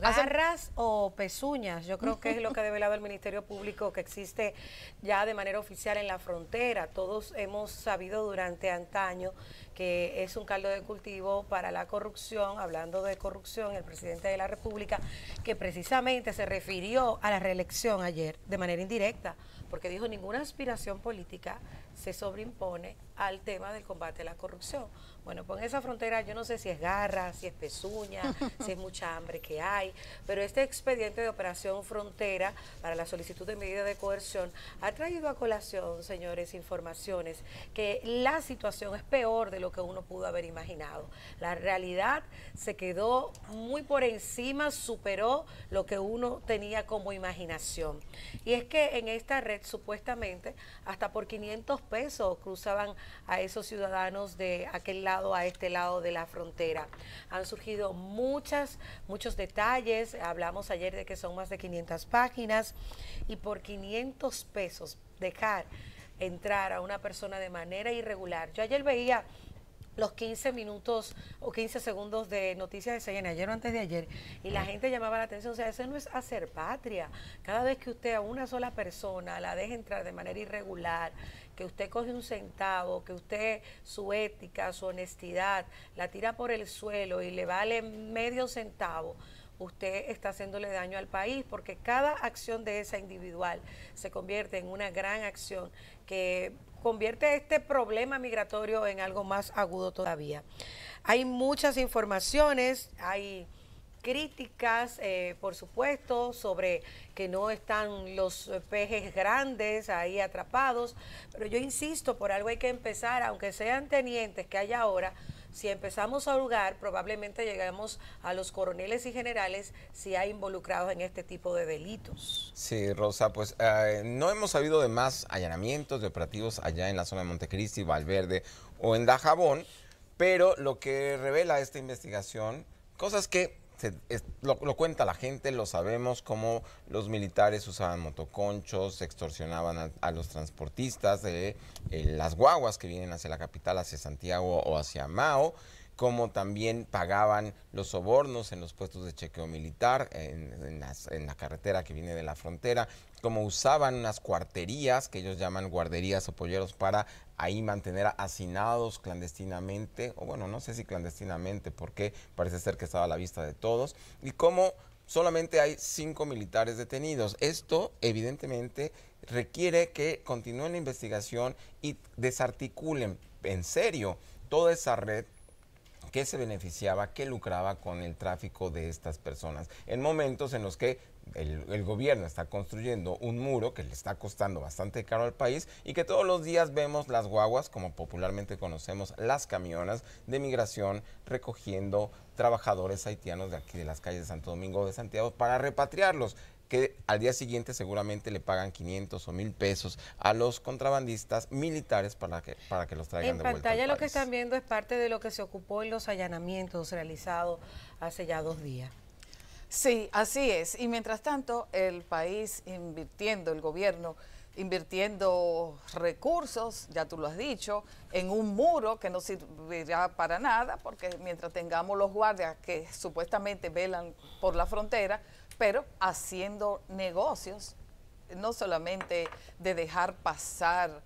Garras o pezuñas, yo creo que es lo que ha develado el Ministerio Público que existe ya de manera oficial en la frontera. Todos hemos sabido durante antaño que es un caldo de cultivo para la corrupción, hablando de corrupción, el presidente de la República, que precisamente se refirió a la reelección ayer de manera indirecta, porque dijo ninguna aspiración política se sobreimpone al tema del combate a la corrupción. Bueno, pues en esa frontera yo no sé si es garra, si es pezuña, si es mucha hambre que hay, pero este expediente de operación frontera para la solicitud de medida de coerción ha traído a colación, señores, informaciones que la situación es peor de lo lo que uno pudo haber imaginado. La realidad se quedó muy por encima, superó lo que uno tenía como imaginación. Y es que en esta red supuestamente hasta por 500 pesos cruzaban a esos ciudadanos de aquel lado a este lado de la frontera. Han surgido muchas, muchos detalles. Hablamos ayer de que son más de 500 páginas y por 500 pesos dejar entrar a una persona de manera irregular. Yo ayer veía los 15 minutos o 15 segundos de noticias de CNN ayer o antes de ayer y la gente llamaba la atención, o sea, eso no es hacer patria. Cada vez que usted a una sola persona la deja entrar de manera irregular, que usted coge un centavo, que usted su ética, su honestidad, la tira por el suelo y le vale medio centavo, usted está haciéndole daño al país, porque cada acción de esa individual se convierte en una gran acción que convierte este problema migratorio en algo más agudo todavía. Hay muchas informaciones, hay críticas, eh, por supuesto, sobre que no están los pejes grandes ahí atrapados, pero yo insisto, por algo hay que empezar, aunque sean tenientes que hay ahora, si empezamos a hurgar, probablemente llegamos a los coroneles y generales si hay involucrados en este tipo de delitos. Sí, Rosa, pues eh, no hemos sabido de más allanamientos de operativos allá en la zona de Montecristi, Valverde o en Dajabón, pero lo que revela esta investigación, cosas que lo, cuenta la gente, lo sabemos, cómo los militares usaban motoconchos, extorsionaban a, los transportistas de eh, las guaguas que vienen hacia la capital, hacia Santiago o hacia Mao cómo también pagaban los sobornos en los puestos de chequeo militar, en, la carretera que viene de la frontera, cómo usaban unas cuarterías, que ellos llaman guarderías o polleros, para ahí mantener hacinados clandestinamente, o bueno, no sé si clandestinamente, porque parece ser que estaba a la vista de todos, y cómo solamente hay cinco militares detenidos. Esto, evidentemente, requiere que continúen la investigación y desarticulen en serio toda esa red ¿Qué se beneficiaba, que lucraba con el tráfico de estas personas. En momentos en los que el, gobierno está construyendo un muro que le está costando bastante caro al país y que todos los días vemos las guaguas, como popularmente conocemos, las camionas de migración recogiendo trabajadores haitianos de aquí de las calles de Santo Domingo de Santiago para repatriarlos que al día siguiente seguramente le pagan 500 o 1000 pesos a los contrabandistas militares para que, para que los traigan de vuelta. En pantalla lo que están viendo es parte de lo que se ocupó en los allanamientos realizados hace ya dos días. Sí, así es. Y mientras tanto, el país invirtiendo, el gobierno invirtiendo recursos, ya tú lo has dicho, en un muro que no servirá para nada, porque mientras tengamos los guardias que supuestamente velan por la frontera, pero haciendo negocios, no solamente de dejar pasar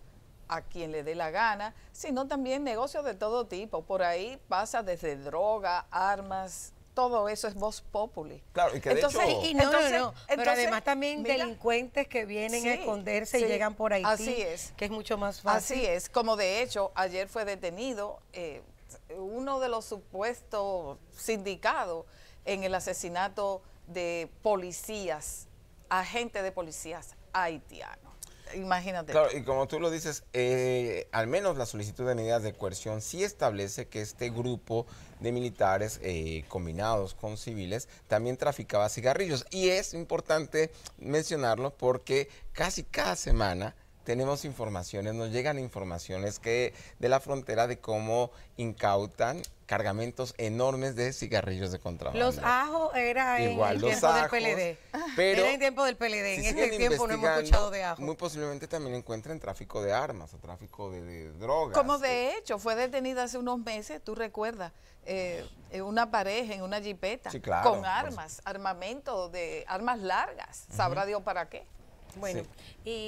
a quien le dé la gana, sino también negocios de todo tipo. Por ahí pasa desde droga, armas, todo eso es voz populi. Claro, y que de hecho... no, no, no, pero además también delincuentes que vienen a esconderse y llegan por ahí Así es. Que es mucho más fácil. Así es, como de hecho ayer fue detenido eh, uno de los supuestos sindicados en el asesinato de policías, agentes de policías haitianos. Imagínate. Claro, y como tú lo dices, eh, al menos la solicitud de medidas de coerción sí establece que este grupo de militares eh, combinados con civiles también traficaba cigarrillos. Y es importante mencionarlo porque casi cada semana tenemos informaciones, nos llegan informaciones que de la frontera de cómo incautan cargamentos enormes de cigarrillos de contrabando. Los ajos era en el tiempo del PLD. era en tiempo del PLD. en este tiempo no hemos escuchado de ajos. Muy posiblemente también encuentren tráfico de armas o tráfico de, drogas. Como de hecho, fue detenida hace unos meses, tú recuerdas, eh, una pareja en una jipeta con armas, armamento de armas largas. Sabrá Dios para qué. Bueno, y